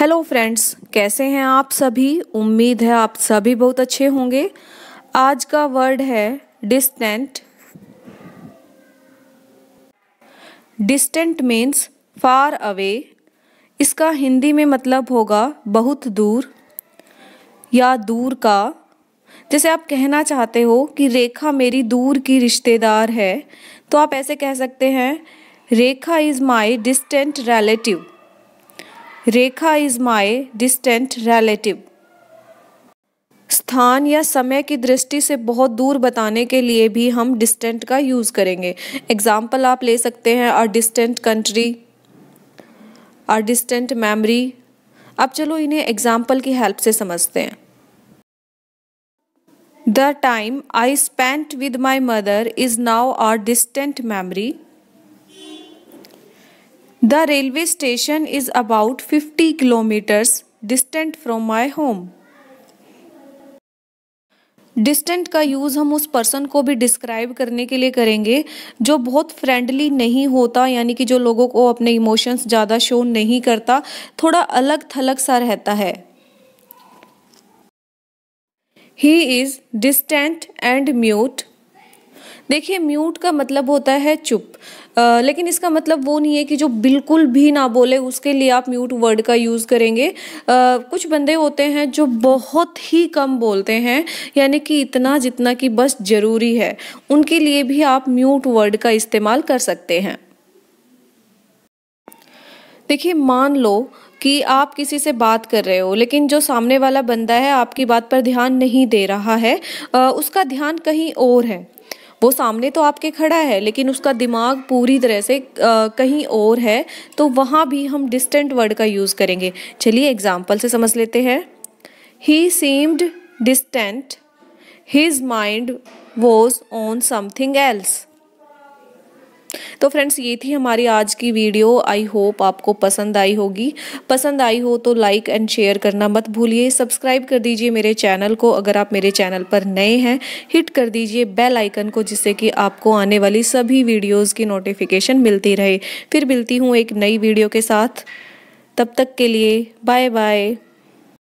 hello friends कैसे हैं आप सभी उम्मीद है आप सभी बहुत अच्छे होंगे आज का वर्ड है distant distant means far away इसका हिंदी में मतलब होगा बहुत दूर या दूर का जैसे आप कहना चाहते हो कि रेखा मेरी दूर की रिश्तेदार है तो आप ऐसे कह सकते हैं Rekha is my distant relative Rekha is my distant relative स्थान या समय की दृष्टि से बहुत दूर बताने के लिए भी हम डिस्टेंट का यूज़ करेंगे एग्जाम्पल आप ले सकते हैं a distant country a distant memory अब चलो इन्हें एग्जाम्पल की हेल्प से समझते हैं the time I spent with my mother is now a distant memory the railway station is about fifty kilometres distant from my home distant का use हम उस पर्सन को भी डिस्क्राइब करने के लिए करेंगे जो बहुत फ्रेंडली नहीं होता यानी कि जो लोगों को अपने इमोशंस ज़्यादा शो नहीं करता थोड़ा अलग थलग सा रहता है he is distant and mute देखिए म्यूट का मतलब होता है चुप आ, लेकिन इसका मतलब वो नहीं है कि जो बिल्कुल भी ना बोले उसके लिए आप म्यूट वर्ड का यूज़ करेंगे आ, कुछ बंदे होते हैं जो बहुत ही कम बोलते हैं यानी कि इतना जितना कि बस ज़रूरी है उनके लिए भी आप म्यूट वर्ड का इस्तेमाल कर सकते हैं देखिए मान लो कि आप किसी से बात कर रहे हो लेकिन जो सामने वाला बंदा है आपकी बात पर ध्यान नहीं दे रहा है उसका ध्यान कहीं और है वो सामने तो आपके खड़ा है लेकिन उसका दिमाग पूरी तरह से कहीं और है तो वहाँ भी हम डिस्टेंट वर्ड का यूज़ करेंगे चलिए एग्जाम्पल से समझ लेते हैं he seemed distant his mind was on something else तो फ्रेंड्स ये थी हमारी आज की वीडियो आई होप आपको पसंद आई होगी पसंद आई हो तो लाइक एंड शेयर करना मत भूलिए सब्सक्राइब कर दीजिए मेरे चैनल को अगर आप मेरे चैनल पर नए हैं हिट कर दीजिए बेल आइकन को जिससे कि आपको आने वाली सभी वीडियोज़ की नोटिफिकेशन मिलती रहे फिर मिलती हूँ एक नई वीडियो के साथ तब तक के लिए बाय बाय